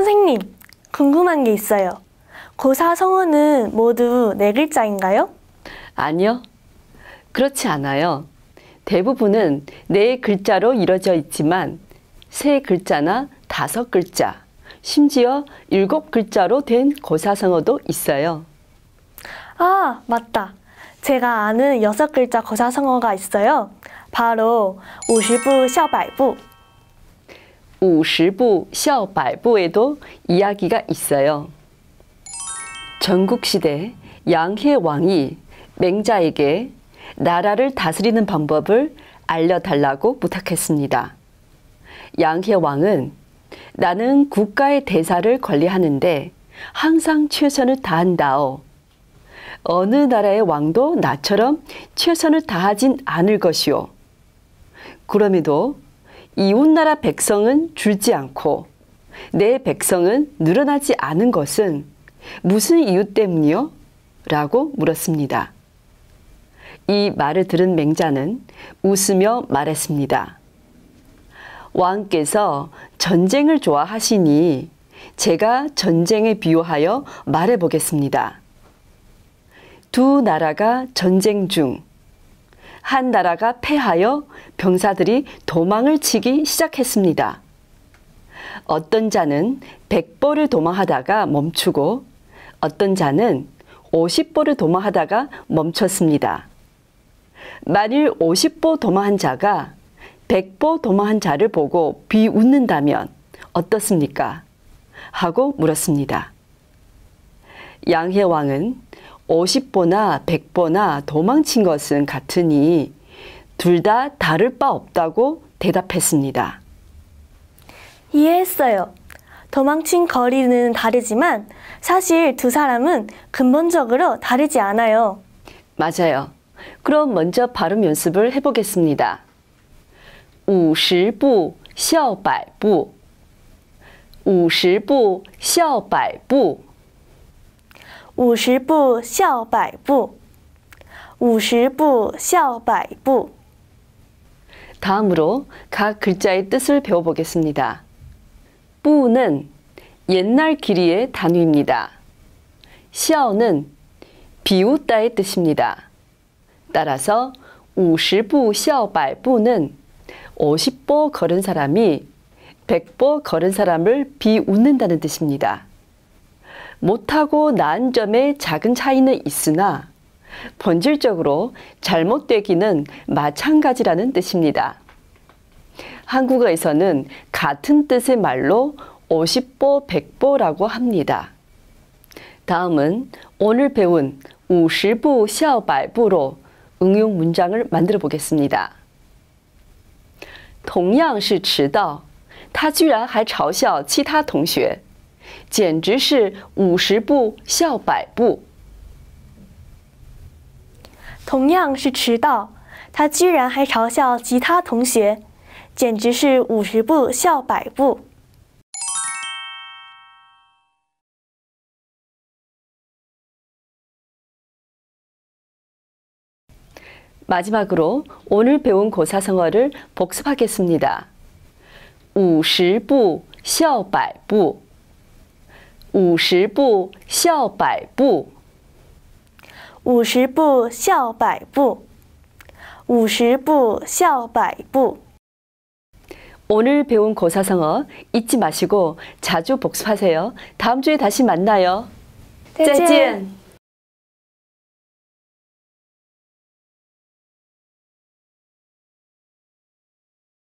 선생님, 궁금한 게 있어요. 고사 성어는 모두 네 글자인가요? 아니요. 그렇지 않아요. 대부분은 네 글자로 이루어져 있지만 세 글자나 다섯 글자, 심지어 일곱 글자로 된 고사성어도 있어요. 아, 맞다. 제가 아는 여섯 글자 고사성어가 있어요. 바로 50부, 100부. 50부, 100부에도 이야기가 있어요. 전국시대 양해 왕이 맹자에게 나라를 다스리는 방법을 알려달라고 부탁했습니다. 양해 왕은 나는 국가의 대사를 관리하는데 항상 최선을 다한다오. 어느 나라의 왕도 나처럼 최선을 다하진 않을 것이오. 그럼에도 이웃 나라 백성은 줄지 않고 내 백성은 늘어나지 않은 것은 무슨 이유 때문이요? 라고 물었습니다. 이 말을 들은 맹자는 웃으며 말했습니다. 왕께서 전쟁을 좋아하시니 제가 전쟁에 비유하여 말해 보겠습니다. 두 나라가 전쟁 중한 나라가 패하여 병사들이 도망을 치기 시작했습니다. 어떤 자는 100보를 도망하다가 멈추고 어떤 자는 50보를 도망하다가 멈췄습니다. 만일 50보 도망한 자가 100보 도망한 자를 보고 비웃는다면 어떻습니까? 하고 물었습니다. 양해왕은 50보나 100보나 도망친 것은 같으니 둘 다 다를 바 없다고 대답했습니다. 이해했어요. 도망친 거리는 다르지만 사실 두 사람은 근본적으로 다르지 않아요. 맞아요. 그럼 먼저 발음 연습을 해보겠습니다. 50步笑百步 50步笑百步 五十步笑百步. 50부 샤오바 다음으로 각 글자의 뜻을 배워보겠습니다. 뿌는 옛날 길이의 단위입니다. 샤오는 비웃다의 뜻입니다. 따라서 50부 샤오바이부는 50보 걸은 사람이 100보 걸은 사람을 비웃는다는 뜻입니다. 못하고 나은 점에 작은 차이는 있으나 본질적으로 잘못되기는 마찬가지라는 뜻입니다. 한국어에서는 같은 뜻의 말로 50보 100보라고 합니다. 다음은 오늘 배운 50부 笑百步로 응용 문장을 만들어 보겠습니다. 同样是迟到，他居然还嘲笑其他同学。简直是五十步笑百步。同样是迟到，他居然还嘲笑其他同学，简直是五十步笑百步。마지막으로오늘배운고사성어를복습하겠습니다五十步笑百步五十步笑百步，五十步笑百步，五十步笑百步。 오늘 배운 고사상어 잊지 마시고 자주 복습하세요. 다음 주에 다시 만나요. 再见。